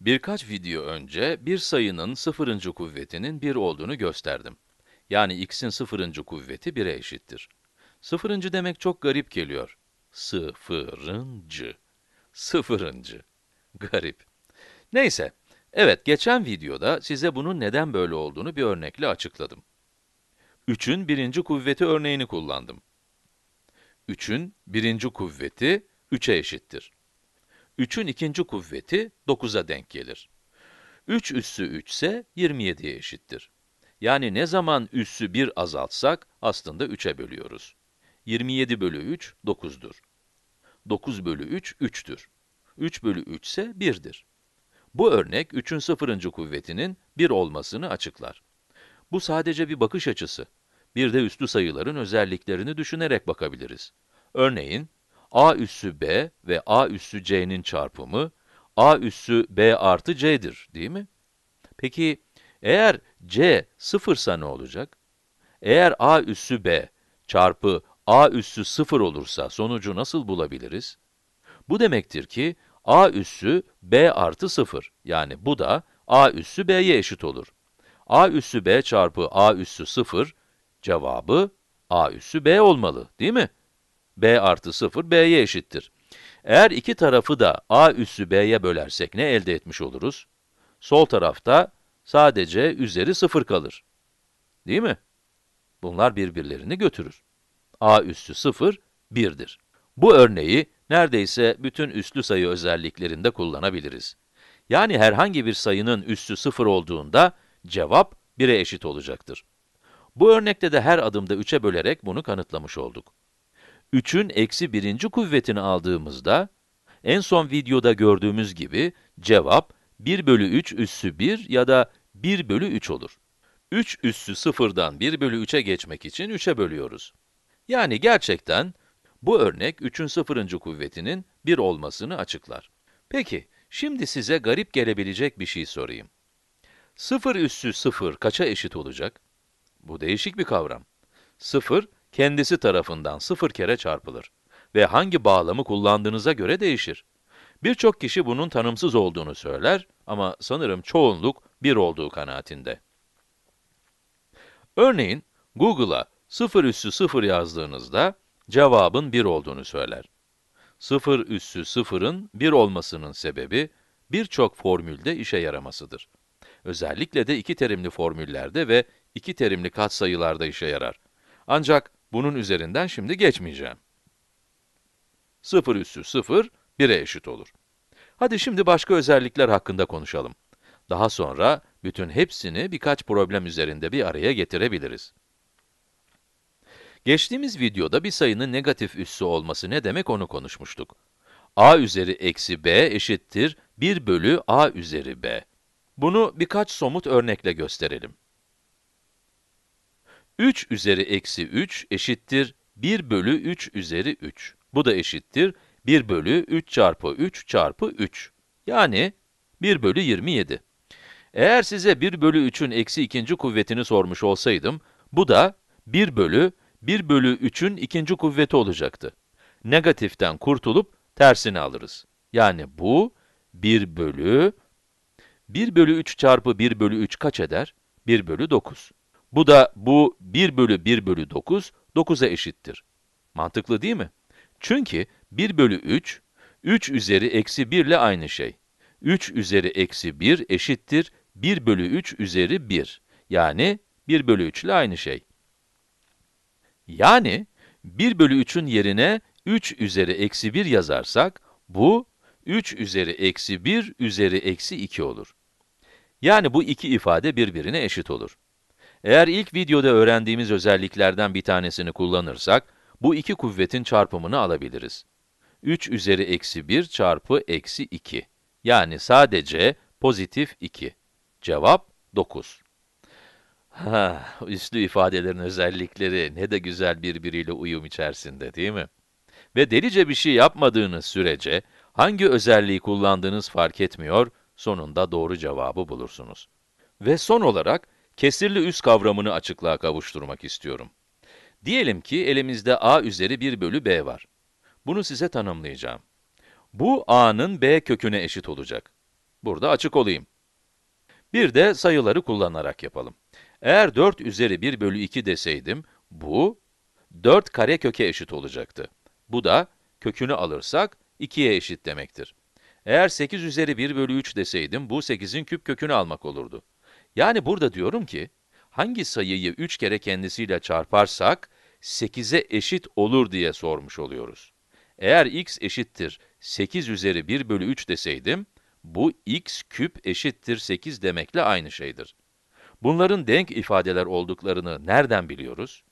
Birkaç video önce bir sayının sıfırıncı kuvvetinin 1 olduğunu gösterdim. Yani x'in sıfırıncı kuvveti 1'e eşittir. Sıfırıncı demek çok garip geliyor. Sıfırıncı. Sıfırıncı. Garip. Neyse, evet geçen videoda size bunun neden böyle olduğunu bir örnekle açıkladım. 3'ün birinci kuvveti örneğini kullandım. 3'ün birinci kuvveti 3'e eşittir. 3'ün ikinci kuvveti 9'a denk gelir. 3 üssü 3 ise 27'ye eşittir. Yani ne zaman üssü 1 azaltsak aslında 3'e bölüyoruz. 27 bölü 3, 9'dur. 9 bölü 3, 3'tür. 3 bölü 3 ise 1'dir. Bu örnek 3'ün sıfırıncı kuvvetinin 1 olmasını açıklar. Bu sadece bir bakış açısı. Bir de üslü sayıların özelliklerini düşünerek bakabiliriz. Örneğin, a üssü b ve a üssü c'nin çarpımı a üssü b artı c'dir değil mi? Peki eğer c sıfırsa ne olacak? Eğer a üssü b çarpı a üssü sıfır olursa sonucu nasıl bulabiliriz? Bu demektir ki a üssü b artı sıfır yani bu da a üssü b'ye eşit olur. a üssü b çarpı a üssü sıfır cevabı a üssü b olmalı değil mi? b artı 0 b'ye eşittir. Eğer iki tarafı da a üssü b'ye bölersek ne elde etmiş oluruz? Sol tarafta sadece üzeri 0 kalır. Değil mi? Bunlar birbirlerini götürür. a üssü 0, 1'dir. Bu örneği neredeyse bütün üslü sayı özelliklerinde kullanabiliriz. Yani herhangi bir sayının üssü 0 olduğunda cevap 1'e eşit olacaktır. Bu örnekte de her adımda 3'e bölerek bunu kanıtlamış olduk. 3'ün eksi birinci kuvvetini aldığımızda, en son videoda gördüğümüz gibi cevap 1 bölü 3 üssü 1 ya da 1 bölü 3 olur. 3 üssü 0'dan 1 bölü 3'e geçmek için 3'e bölüyoruz. Yani gerçekten bu örnek 3'ün 0. kuvvetinin 1 olmasını açıklar. Peki, şimdi size garip gelebilecek bir şey sorayım. 0 üssü 0 kaça eşit olacak? Bu değişik bir kavram. 0, kendisi tarafından sıfır kere çarpılır ve hangi bağlamı kullandığınıza göre değişir. Birçok kişi bunun tanımsız olduğunu söyler ama sanırım çoğunluk bir olduğu kanaatinde. Örneğin, Google'a 0 üssü 0 yazdığınızda cevabın 1 olduğunu söyler. 0 üssü 0'ın 1 olmasının sebebi birçok formülde işe yaramasıdır. Özellikle de iki terimli formüllerde ve iki terimli katsayılarda işe yarar. Ancak bunun üzerinden şimdi geçmeyeceğim. 0 üssü 0, 1'e eşit olur. Hadi şimdi başka özellikler hakkında konuşalım. Daha sonra bütün hepsini birkaç problem üzerinde bir araya getirebiliriz. Geçtiğimiz videoda bir sayının negatif üssü olması ne demek onu konuşmuştuk. a üzeri eksi b eşittir 1 bölü a üzeri b. Bunu birkaç somut örnekle gösterelim. 3 üzeri eksi 3 eşittir 1 bölü 3 üzeri 3. Bu da eşittir 1 bölü 3 çarpı 3 çarpı 3. Yani 1 bölü 27. Eğer size 1 bölü 3'ün eksi ikinci kuvvetini sormuş olsaydım, bu da 1 bölü 1 bölü 3'ün ikinci kuvveti olacaktı. Negatiften kurtulup tersini alırız. Yani bu 1 bölü 1 bölü 3 çarpı 1 bölü 3 kaç eder? 1 bölü 9. Bu da bu 1 bölü 1 bölü 9, 9'a eşittir. Mantıklı değil mi? Çünkü 1 bölü 3, 3 üzeri eksi 1 ile aynı şey. 3 üzeri eksi 1 eşittir 1 bölü 3 üzeri 1. Yani 1 bölü 3 ile aynı şey. Yani 1 bölü 3'ün yerine 3 üzeri eksi 1 yazarsak, bu 3 üzeri eksi 1 üzeri eksi 2 olur. Yani bu iki ifade birbirine eşit olur. Eğer ilk videoda öğrendiğimiz özelliklerden bir tanesini kullanırsak, bu iki kuvvetin çarpımını alabiliriz. 3 üzeri eksi 1 çarpı eksi 2. Yani sadece pozitif 2. Cevap 9. Ha, üslü ifadelerin özellikleri ne de güzel birbiriyle uyum içerisinde değil mi? Ve delice bir şey yapmadığınız sürece hangi özelliği kullandığınız fark etmiyor, sonunda doğru cevabı bulursunuz. Ve son olarak, kesirli üs kavramını açıklığa kavuşturmak istiyorum. Diyelim ki elimizde a üzeri 1 bölü b var. Bunu size tanımlayacağım. Bu a'nın b köküne eşit olacak. Burada açık olayım. Bir de sayıları kullanarak yapalım. Eğer 4 üzeri 1 bölü 2 deseydim, bu 4 kare köke eşit olacaktı. Bu da kökünü alırsak 2'ye eşit demektir. Eğer 8 üzeri 1 bölü 3 deseydim, bu 8'in küp kökünü almak olurdu. Yani burada diyorum ki, hangi sayıyı 3 kere kendisiyle çarparsak, 8'e eşit olur diye sormuş oluyoruz. Eğer x eşittir 8 üzeri 1 bölü 3 deseydim, bu x küp eşittir 8 demekle aynı şeydir. Bunların denk ifadeler olduklarını nereden biliyoruz?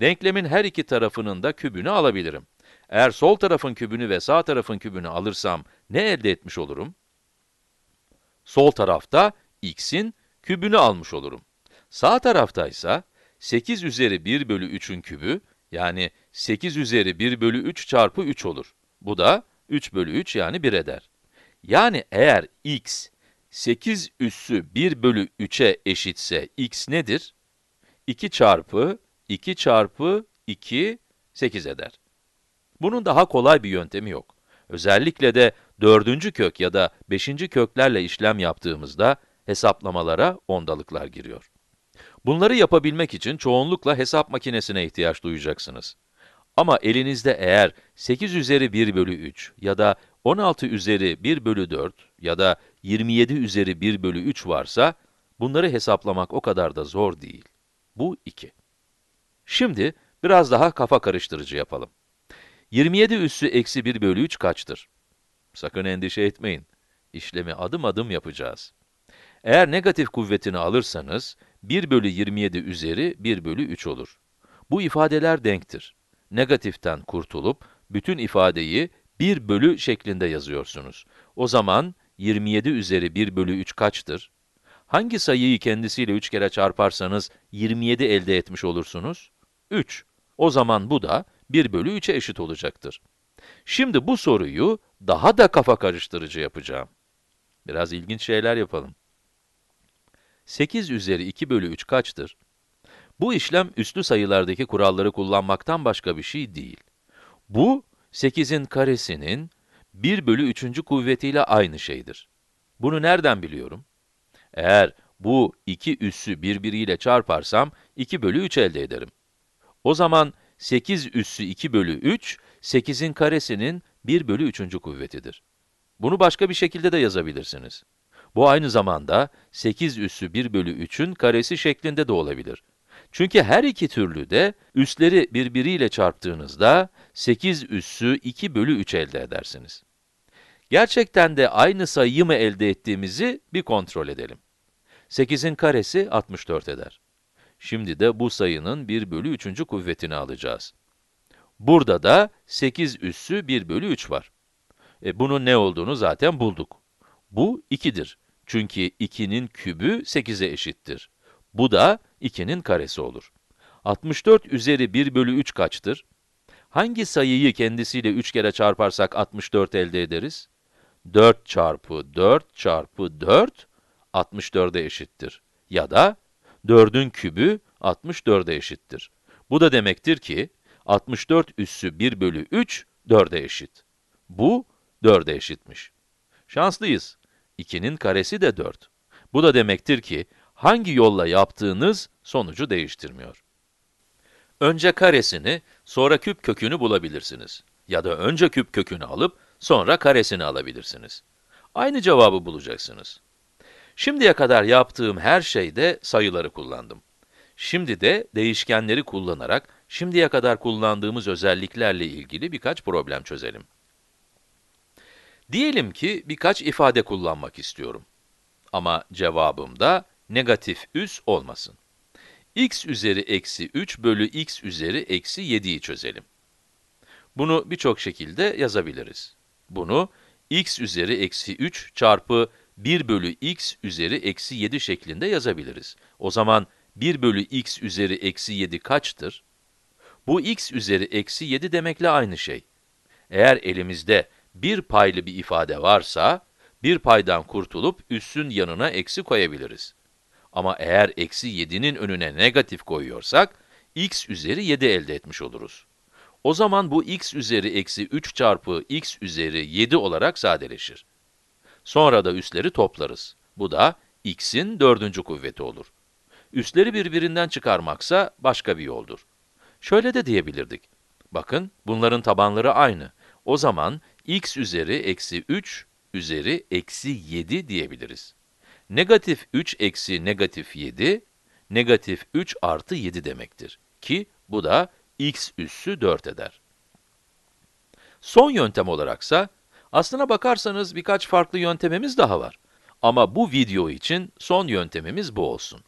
Denklemin her iki tarafının da kübünü alabilirim. Eğer sol tarafın kübünü ve sağ tarafın kübünü alırsam ne elde etmiş olurum? Sol tarafta x'in kübünü almış olurum. Sağ tarafta ise 8 üzeri 1 bölü 3'ün kübü, yani 8 üzeri 1 bölü 3 çarpı 3 olur. Bu da 3 bölü 3 yani 1 eder. Yani eğer x 8 üssü 1 bölü 3'e eşitse x nedir? 2 çarpı 2 çarpı 2, 8 eder. Bunun daha kolay bir yöntemi yok. Özellikle de dördüncü kök ya da beşinci köklerle işlem yaptığımızda hesaplamalara ondalıklar giriyor. Bunları yapabilmek için çoğunlukla hesap makinesine ihtiyaç duyacaksınız. Ama elinizde eğer 8 üzeri 1 bölü 3 ya da 16 üzeri 1 bölü 4 ya da 27 üzeri 1 bölü 3 varsa, bunları hesaplamak o kadar da zor değil. Bu 2. Şimdi biraz daha kafa karıştırıcı yapalım. 27 üssü eksi 1 bölü 3 kaçtır? Sakın endişe etmeyin. İşlemi adım adım yapacağız. Eğer negatif kuvvetini alırsanız 1 bölü 27 üzeri 1 bölü 3 olur. Bu ifadeler denktir. Negatiften kurtulup bütün ifadeyi 1 bölü şeklinde yazıyorsunuz. O zaman 27 üzeri 1 bölü 3 kaçtır? Hangi sayıyı kendisiyle 3 kere çarparsanız 27 elde etmiş olursunuz? 3. O zaman bu da 1 bölü 3'e eşit olacaktır. Şimdi bu soruyu daha da kafa karıştırıcı yapacağım. Biraz ilginç şeyler yapalım. 8 üzeri 2 bölü 3 kaçtır? Bu işlem üslü sayılardaki kuralları kullanmaktan başka bir şey değil. Bu, 8'in karesinin 1 bölü 3. kuvvetiyle aynı şeydir. Bunu nereden biliyorum? Eğer bu iki üssü birbiriyle çarparsam 2 bölü 3 elde ederim. O zaman 8 üssü 2 bölü 3, 8'in karesinin 1 bölü 3. kuvvetidir. Bunu başka bir şekilde de yazabilirsiniz. Bu aynı zamanda 8 üssü 1 bölü 3'ün karesi şeklinde de olabilir. Çünkü her iki türlü de üsleri birbiriyle çarptığınızda 8 üssü 2 bölü 3 elde edersiniz. Gerçekten de aynı sayıyı mı elde ettiğimizi bir kontrol edelim. 8'in karesi 64 eder. Şimdi de bu sayının 1 bölü 3. kuvvetini alacağız. Burada da 8 üssü 1 bölü 3 var. E bunun ne olduğunu zaten bulduk. Bu 2'dir. Çünkü 2'nin kübü 8'e eşittir. Bu da 2'nin karesi olur. 64 üzeri 1 bölü 3 kaçtır? Hangi sayıyı kendisiyle 3 kere çarparsak 64 elde ederiz? 4 çarpı 4 çarpı 4, 64'e eşittir. Ya da 4'ün kübü 64'e eşittir. Bu da demektir ki 64 üssü 1 bölü 3, 4'e eşit. Bu 4'e eşitmiş. Şanslıyız. 2'nin karesi de 4. Bu da demektir ki, hangi yolla yaptığınız sonucu değiştirmiyor. Önce karesini, sonra küp kökünü bulabilirsiniz. Ya da önce küp kökünü alıp, sonra karesini alabilirsiniz. Aynı cevabı bulacaksınız. Şimdiye kadar yaptığım her şeyde sayıları kullandım. Şimdi de değişkenleri kullanarak şimdiye kadar kullandığımız özelliklerle ilgili birkaç problem çözelim. Diyelim ki birkaç ifade kullanmak istiyorum. Ama cevabımda negatif üs olmasın. x üzeri eksi 3 bölü x üzeri eksi 7'yi çözelim. Bunu birçok şekilde yazabiliriz. Bunu x üzeri eksi 3 çarpı 1 bölü x üzeri eksi 7 şeklinde yazabiliriz. O zaman 1 bölü x üzeri eksi 7 kaçtır? Bu x üzeri eksi 7 demekle aynı şey. Eğer elimizde bir paylı bir ifade varsa, bir paydan kurtulup üssün yanına eksi koyabiliriz. Ama eğer eksi 7'nin önüne negatif koyuyorsak, x üzeri 7 elde etmiş oluruz. O zaman bu x üzeri eksi 3 çarpı x üzeri 7 olarak sadeleşir. Sonra da üsleri toplarız. Bu da x'in dördüncü kuvveti olur. Üsleri birbirinden çıkarmaksa başka bir yoldur. Şöyle de diyebilirdik. Bakın, bunların tabanları aynı. O zaman x üzeri eksi 3 üzeri eksi 7 diyebiliriz. Negatif 3 eksi negatif 7, negatif 3 artı 7 demektir. Ki bu da x üssü 4 eder. Son yöntem olaraksa, aslına bakarsanız birkaç farklı yöntemimiz daha var. Ama bu video için son yöntemimiz bu olsun.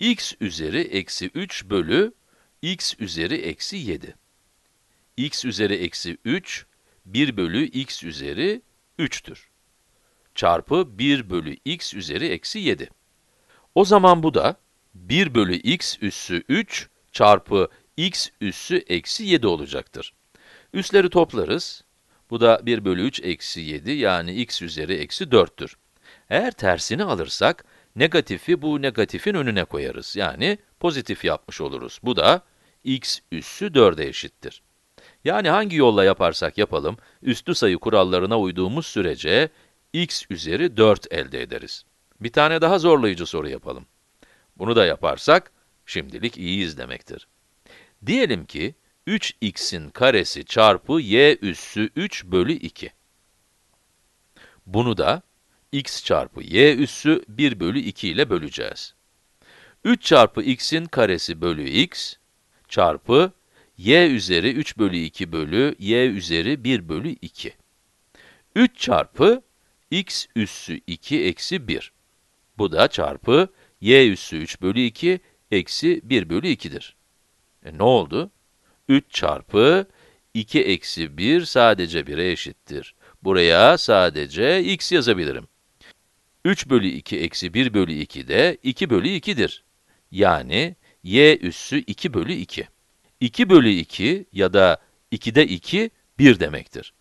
x üzeri eksi 3 bölü x üzeri eksi 7. x üzeri eksi 3 1 bölü x üzeri 3'tür. Çarpı 1 bölü x üzeri eksi 7. O zaman bu da 1 bölü x üssü 3 çarpı x üssü eksi 7 olacaktır. Üsleri toplarız. Bu da 1 bölü 3 eksi 7 yani x üzeri eksi 4'tür. Eğer tersini alırsak negatifi bu negatifin önüne koyarız. Yani pozitif yapmış oluruz. Bu da x üssü 4'e eşittir. Yani hangi yolla yaparsak yapalım, üstü sayı kurallarına uyduğumuz sürece x üzeri 4 elde ederiz. Bir tane daha zorlayıcı soru yapalım. Bunu da yaparsak, şimdilik iyiyiz demektir. Diyelim ki, 3x'in karesi çarpı y üssü 3 bölü 2. Bunu da x çarpı y üssü 1 bölü 2 ile böleceğiz. 3 çarpı x'in karesi bölü x çarpı y üzeri 3 bölü 2 bölü y üzeri 1 bölü 2. 3 çarpı x üssü 2 eksi 1. Bu da çarpı y üssü 3 bölü 2 eksi 1 bölü 2'dir. E ne oldu? 3 çarpı 2 eksi 1 sadece 1'e eşittir. Buraya sadece x yazabilirim. 3 bölü 2 eksi 1 bölü 2 de 2 bölü 2'dir. Yani y üssü 2 bölü 2. 2 bölü 2 ya da 2'de 2, 1 demektir.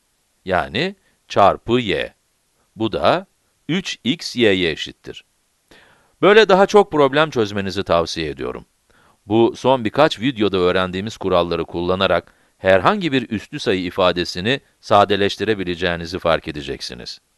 Yani çarpı y. Bu da 3x y'ye eşittir. Böyle daha çok problem çözmenizi tavsiye ediyorum. Bu son birkaç videoda öğrendiğimiz kuralları kullanarak herhangi bir üstlü sayı ifadesini sadeleştirebileceğinizi fark edeceksiniz.